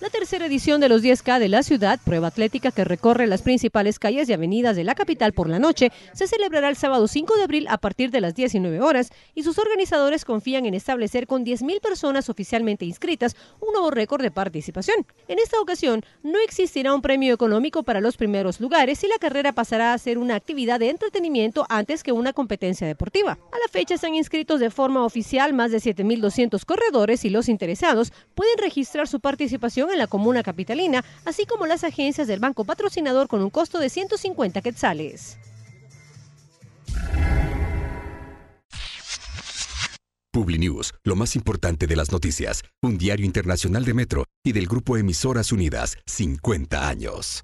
La tercera edición de los 10K de la ciudad, prueba atlética que recorre las principales calles y avenidas de la capital por la noche, se celebrará el sábado 5 de abril a partir de las 19 horas y sus organizadores confían en establecer con 10.000 personas oficialmente inscritas un nuevo récord de participación. En esta ocasión, no existirá un premio económico para los primeros lugares y la carrera pasará a ser una actividad de entretenimiento antes que una competencia deportiva. A la fecha están inscritos de forma oficial más de 7.200 corredores y los interesados pueden registrar su participación en la comuna capitalina, así como las agencias del banco patrocinador con un costo de 150 quetzales. PubliNews, lo más importante de las noticias, un diario internacional de Metro y del grupo Emisoras Unidas, 50 años.